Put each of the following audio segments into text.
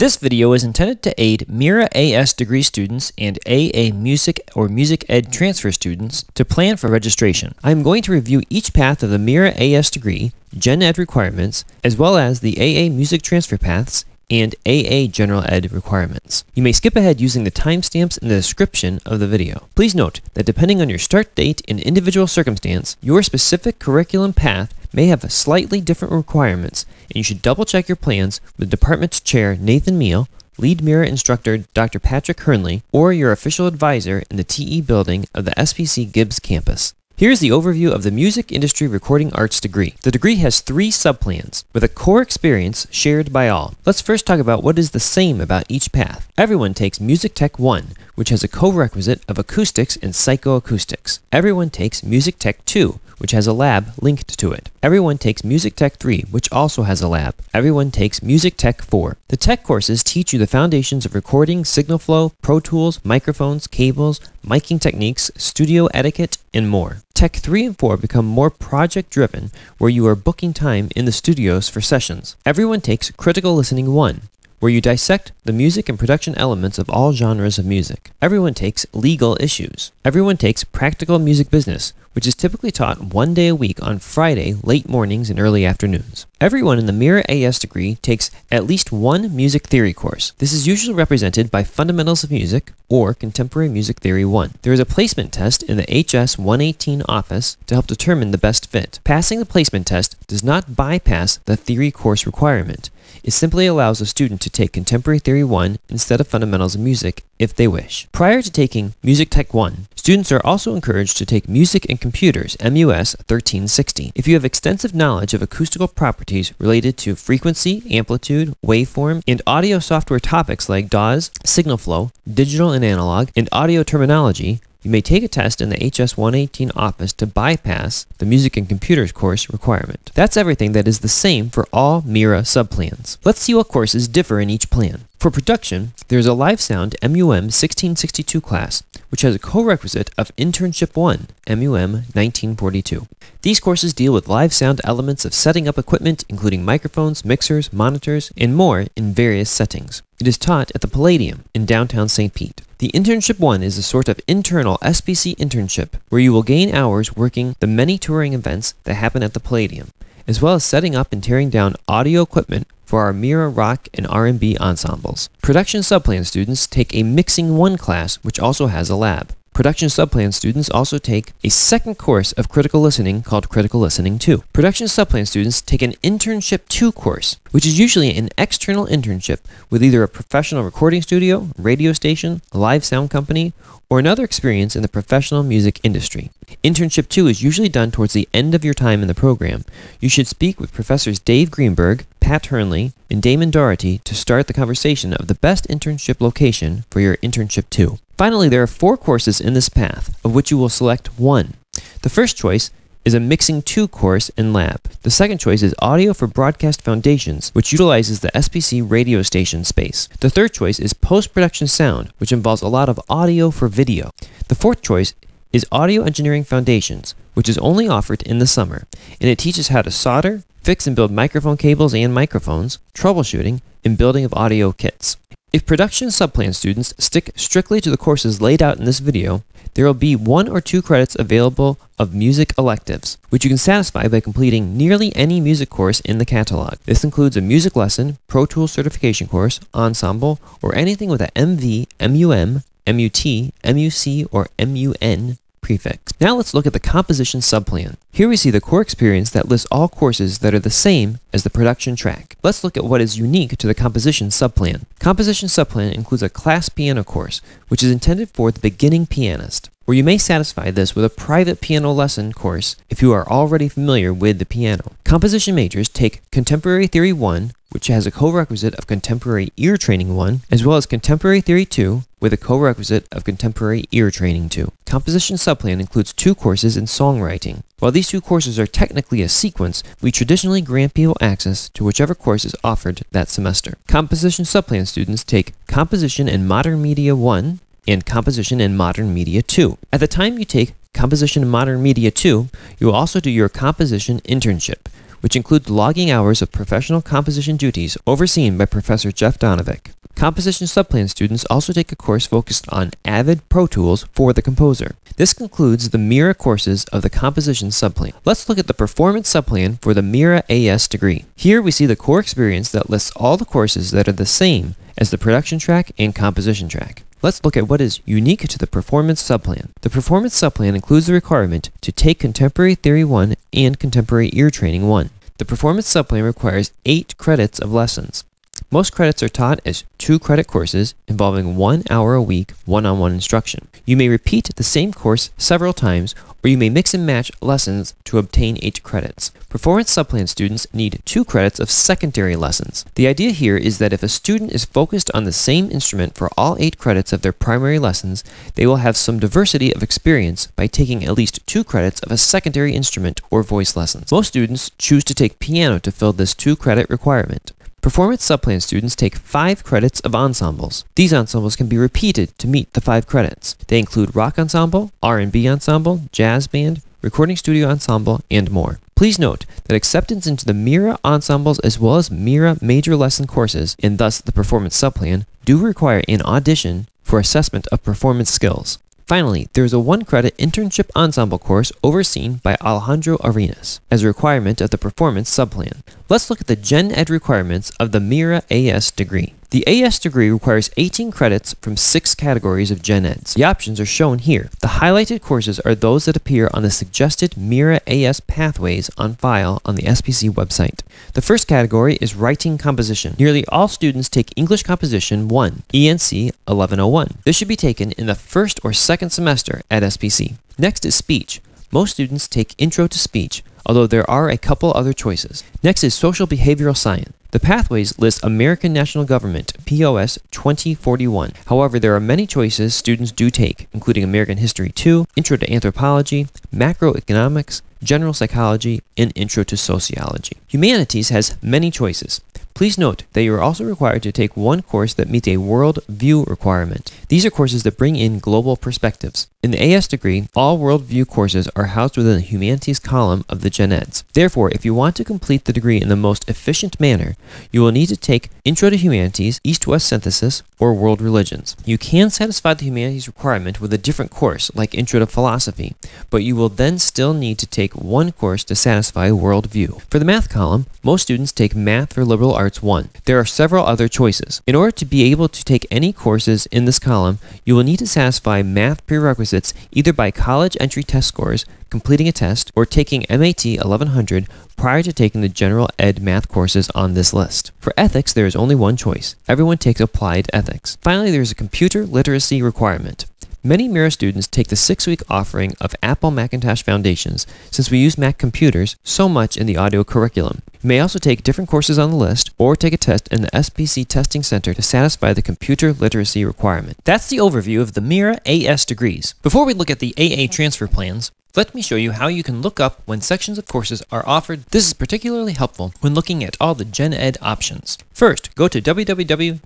This video is intended to aid Mira AS degree students and AA Music or Music Ed transfer students to plan for registration. I am going to review each path of the Mira AS degree, Gen Ed requirements, as well as the AA Music transfer paths and AA General Ed requirements. You may skip ahead using the timestamps in the description of the video. Please note that depending on your start date and individual circumstance, your specific curriculum path may have slightly different requirements, and you should double check your plans with Department Chair Nathan Meal, Lead Mirror Instructor Dr. Patrick Hernley, or your official advisor in the TE building of the SPC Gibbs campus. Here's the overview of the Music Industry Recording Arts degree. The degree has three subplans, with a core experience shared by all. Let's first talk about what is the same about each path. Everyone takes Music Tech 1, which has a co-requisite of acoustics and psychoacoustics. Everyone takes Music Tech 2, which has a lab linked to it. Everyone takes Music Tech 3, which also has a lab. Everyone takes Music Tech 4. The tech courses teach you the foundations of recording, signal flow, Pro Tools, microphones, cables, miking techniques, studio etiquette, and more. Tech 3 and 4 become more project driven, where you are booking time in the studios for sessions. Everyone takes Critical Listening 1 where you dissect the music and production elements of all genres of music. Everyone takes legal issues. Everyone takes practical music business, which is typically taught one day a week on Friday, late mornings and early afternoons. Everyone in the Mira AS degree takes at least one music theory course. This is usually represented by Fundamentals of Music or Contemporary Music Theory 1. There is a placement test in the HS 118 office to help determine the best fit. Passing the placement test does not bypass the theory course requirement. It simply allows a student to take Contemporary Theory 1 instead of Fundamentals of Music if they wish. Prior to taking Music Tech 1, students are also encouraged to take Music and Computers MUS 1360 if you have extensive knowledge of acoustical properties related to frequency, amplitude, waveform, and audio software topics like DAWs, signal flow, digital and analog, and audio terminology, you may take a test in the HS118 office to bypass the Music and Computers course requirement. That's everything that is the same for all MIRA subplans. Let's see what courses differ in each plan. For production, there is a live sound MUM 1662 class which has a co-requisite of Internship 1, MUM 1942. These courses deal with live sound elements of setting up equipment, including microphones, mixers, monitors, and more in various settings. It is taught at the Palladium in downtown St. Pete. The Internship 1 is a sort of internal SBC internship where you will gain hours working the many touring events that happen at the Palladium as well as setting up and tearing down audio equipment for our Mira rock and R&B ensembles. Production subplan students take a Mixing 1 class, which also has a lab. Production subplan students also take a second course of critical listening called Critical Listening 2. Production subplan students take an Internship 2 course, which is usually an external internship with either a professional recording studio, radio station, live sound company, or another experience in the professional music industry. Internship 2 is usually done towards the end of your time in the program. You should speak with Professors Dave Greenberg, Pat Hernley, and Damon Doherty to start the conversation of the best internship location for your Internship 2. Finally, there are four courses in this path, of which you will select one. The first choice is a mixing 2 course in lab. The second choice is audio for broadcast foundations, which utilizes the SPC radio station space. The third choice is post-production sound, which involves a lot of audio for video. The fourth choice is Audio Engineering Foundations, which is only offered in the summer, and it teaches how to solder, fix and build microphone cables and microphones, troubleshooting, and building of audio kits. If production subplan students stick strictly to the courses laid out in this video, there will be one or two credits available of music electives, which you can satisfy by completing nearly any music course in the catalog. This includes a music lesson, Pro Tools certification course, ensemble, or anything with a MV, MUM, MUT, MUC, or MUN prefix. Now let's look at the composition subplan. Here we see the core experience that lists all courses that are the same as the production track. Let's look at what is unique to the composition subplan. Composition subplan includes a class piano course, which is intended for the beginning pianist, where you may satisfy this with a private piano lesson course if you are already familiar with the piano. Composition majors take Contemporary Theory 1, which has a co-requisite of Contemporary Ear Training 1, as well as Contemporary Theory 2, with a co-requisite of contemporary ear training too. Composition Subplan includes two courses in songwriting. While these two courses are technically a sequence, we traditionally grant people access to whichever course is offered that semester. Composition Subplan students take Composition in Modern Media 1 and Composition in Modern Media 2. At the time you take Composition in Modern Media 2, you will also do your Composition Internship which include logging hours of professional composition duties overseen by Professor Jeff Donovick. Composition subplan students also take a course focused on Avid Pro Tools for the composer. This concludes the MIRA courses of the composition subplan. Let's look at the performance subplan for the MIRA AS degree. Here we see the core experience that lists all the courses that are the same as the production track and composition track. Let's look at what is unique to the performance subplan. The performance subplan includes the requirement to take Contemporary Theory 1 and Contemporary Ear Training 1. The performance subplan requires 8 credits of lessons. Most credits are taught as two credit courses involving one hour a week one on one instruction. You may repeat the same course several times, or you may mix and match lessons to obtain eight credits. Performance subplan students need two credits of secondary lessons. The idea here is that if a student is focused on the same instrument for all eight credits of their primary lessons, they will have some diversity of experience by taking at least two credits of a secondary instrument or voice lessons. Most students choose to take piano to fill this two credit requirement. Performance subplan students take 5 credits of ensembles. These ensembles can be repeated to meet the 5 credits. They include rock ensemble, R&B ensemble, jazz band, recording studio ensemble, and more. Please note that acceptance into the MIRA ensembles as well as MIRA major lesson courses, and thus the performance subplan, do require an audition for assessment of performance skills. Finally, there is a one credit internship ensemble course overseen by Alejandro Arenas as a requirement of the performance subplan. Let's look at the Gen Ed requirements of the MIRA AS degree. The AS degree requires 18 credits from 6 categories of gen eds. The options are shown here. The highlighted courses are those that appear on the suggested MIRA AS pathways on file on the SPC website. The first category is Writing Composition. Nearly all students take English Composition 1, ENC 1101. This should be taken in the first or second semester at SPC. Next is Speech. Most students take Intro to Speech, although there are a couple other choices. Next is social behavioral science. The pathways list American National Government, POS 2041. However, there are many choices students do take, including American History 2, Intro to Anthropology, Macroeconomics, General Psychology, and Intro to Sociology. Humanities has many choices, Please note that you are also required to take one course that meets a world view requirement. These are courses that bring in global perspectives. In the AS degree, all world view courses are housed within the humanities column of the Gen Eds. Therefore, if you want to complete the degree in the most efficient manner, you will need to take Intro to Humanities, East-West Synthesis, or World Religions. You can satisfy the humanities requirement with a different course, like Intro to Philosophy, but you will then still need to take one course to satisfy World View. For the math column, most students take Math for Liberal Arts 1. There are several other choices. In order to be able to take any courses in this column, you will need to satisfy math prerequisites either by college entry test scores, completing a test, or taking MAT 1100 prior to taking the general ed math courses on this list. For ethics, there is only one choice. Everyone takes applied ethics. Finally, there is a computer literacy requirement. Many Mira students take the six-week offering of Apple Macintosh Foundations since we use Mac computers so much in the audio curriculum. You may also take different courses on the list or take a test in the SPC Testing Center to satisfy the computer literacy requirement. That's the overview of the Mira AS degrees. Before we look at the AA transfer plans, let me show you how you can look up when sections of courses are offered. This is particularly helpful when looking at all the Gen Ed options. First, go to www.spcollege.edu.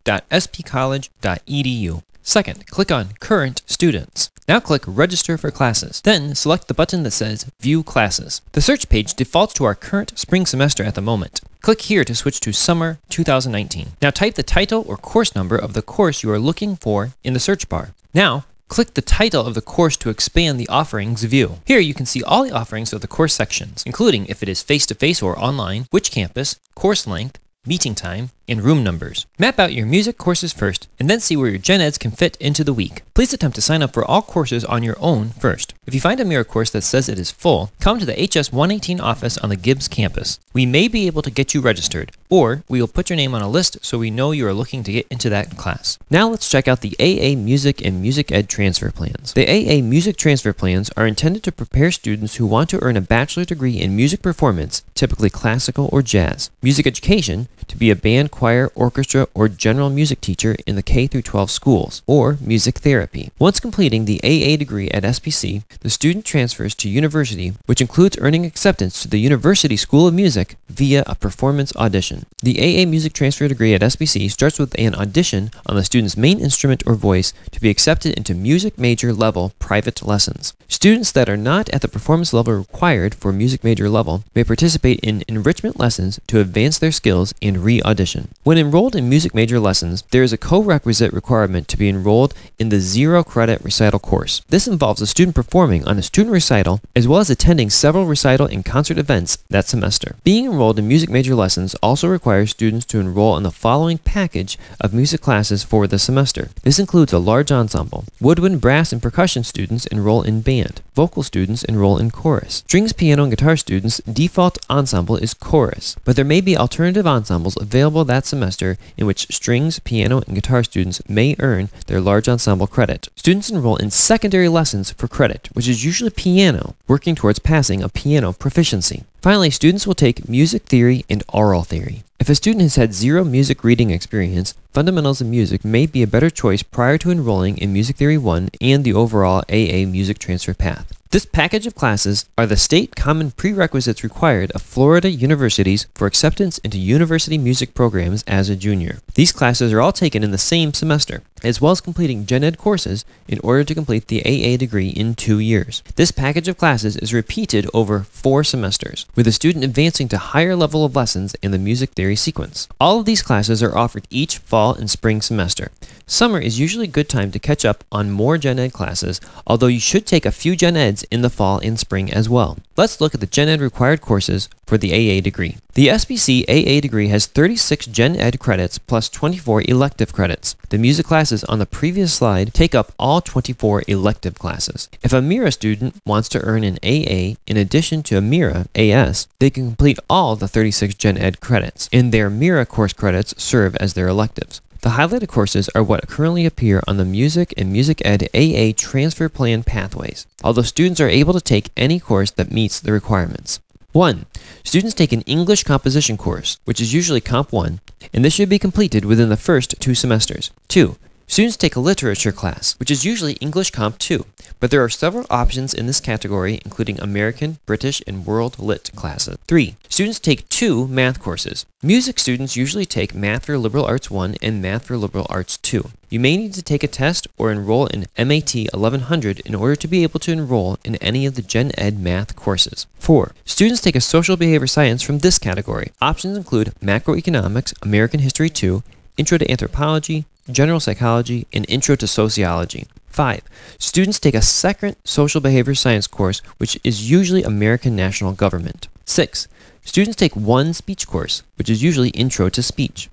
Second, click on Current Students. Now click Register for Classes. Then select the button that says View Classes. The search page defaults to our current spring semester at the moment. Click here to switch to Summer 2019. Now type the title or course number of the course you are looking for in the search bar. Now, Click the title of the course to expand the offerings view. Here you can see all the offerings of the course sections, including if it is face-to-face -face or online, which campus, course length, meeting time, in room numbers. Map out your music courses first, and then see where your gen eds can fit into the week. Please attempt to sign up for all courses on your own first. If you find a mirror course that says it is full, come to the HS 118 office on the Gibbs campus. We may be able to get you registered, or we will put your name on a list so we know you are looking to get into that class. Now let's check out the AA Music and Music Ed transfer plans. The AA Music transfer plans are intended to prepare students who want to earn a bachelor degree in music performance, typically classical or jazz, music education, to be a band choir, orchestra, or general music teacher in the K 12 schools, or music therapy. Once completing the AA degree at SPC, the student transfers to university, which includes earning acceptance to the University School of Music via a performance audition. The AA music transfer degree at SPC starts with an audition on the student's main instrument or voice to be accepted into music major level private lessons. Students that are not at the performance level required for music major level may participate in enrichment lessons to advance their skills and re-audition. When enrolled in music major lessons, there is a co-requisite requirement to be enrolled in the zero credit recital course. This involves a student performing on a student recital as well as attending several recital and concert events that semester. Being enrolled in music major lessons also requires students to enroll in the following package of music classes for the semester. This includes a large ensemble. Woodwind, brass, and percussion students enroll in band. Vocal students enroll in chorus. Strings, piano, and guitar students' default ensemble is chorus, but there may be alternative ensembles available that that semester in which strings, piano, and guitar students may earn their large ensemble credit. Students enroll in secondary lessons for credit, which is usually piano, working towards passing a piano proficiency. Finally, students will take music theory and oral theory. If a student has had zero music reading experience, fundamentals in music may be a better choice prior to enrolling in Music Theory 1 and the overall AA music transfer path. This package of classes are the state common prerequisites required of Florida universities for acceptance into university music programs as a junior. These classes are all taken in the same semester, as well as completing gen ed courses in order to complete the AA degree in two years. This package of classes is repeated over four semesters, with the student advancing to higher level of lessons in the music theory sequence. All of these classes are offered each fall and spring semester. Summer is usually a good time to catch up on more gen ed classes, although you should take a few gen eds in the fall and spring as well. Let's look at the Gen Ed required courses for the AA degree. The SBC AA degree has 36 Gen Ed credits plus 24 elective credits. The music classes on the previous slide take up all 24 elective classes. If a MIRA student wants to earn an AA in addition to a MIRA AS, they can complete all the 36 Gen Ed credits, and their MIRA course credits serve as their electives. The highlighted courses are what currently appear on the Music and Music Ed AA Transfer Plan pathways, although students are able to take any course that meets the requirements. 1. Students take an English composition course, which is usually Comp 1, and this should be completed within the first two semesters. 2. Students take a literature class, which is usually English Comp 2, but there are several options in this category, including American, British, and World Lit classes. 3. Students take two math courses. Music students usually take Math for Liberal Arts 1 and Math for Liberal Arts 2. You may need to take a test or enroll in MAT 1100 in order to be able to enroll in any of the Gen Ed math courses. 4. Students take a social behavior science from this category. Options include macroeconomics, American History 2, Intro to Anthropology, General Psychology, and Intro to Sociology. 5. Students take a second social behavior science course, which is usually American national government. 6. Students take one speech course, which is usually Intro to Speech.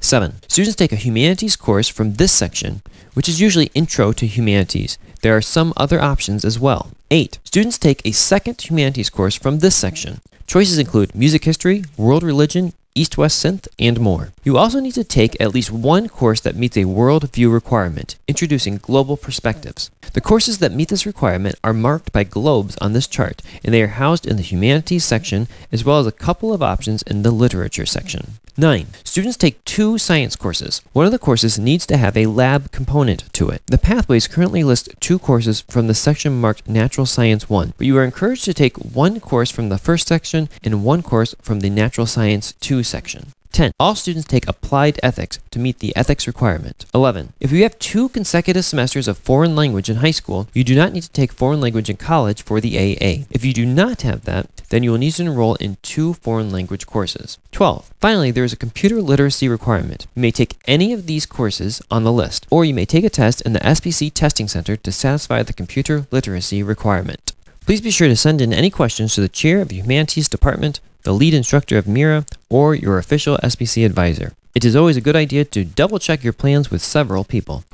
7. Students take a humanities course from this section, which is usually Intro to Humanities. There are some other options as well. 8. Students take a second humanities course from this section. Choices include music history, world religion, East-West Synth, and more. You also need to take at least one course that meets a worldview requirement, introducing global perspectives. The courses that meet this requirement are marked by globes on this chart, and they are housed in the humanities section as well as a couple of options in the literature section. 9. Students take two science courses. One of the courses needs to have a lab component to it. The pathways currently list two courses from the section marked Natural Science 1, but you are encouraged to take one course from the first section and one course from the Natural Science 2 section. 10. All students take applied ethics to meet the ethics requirement. 11. If you have two consecutive semesters of foreign language in high school, you do not need to take foreign language in college for the AA. If you do not have that, then you will need to enroll in two foreign language courses. 12. Finally, there is a computer literacy requirement. You may take any of these courses on the list, or you may take a test in the SPC Testing Center to satisfy the computer literacy requirement. Please be sure to send in any questions to the Chair of the Humanities Department the lead instructor of Mira, or your official SPC advisor. It is always a good idea to double check your plans with several people.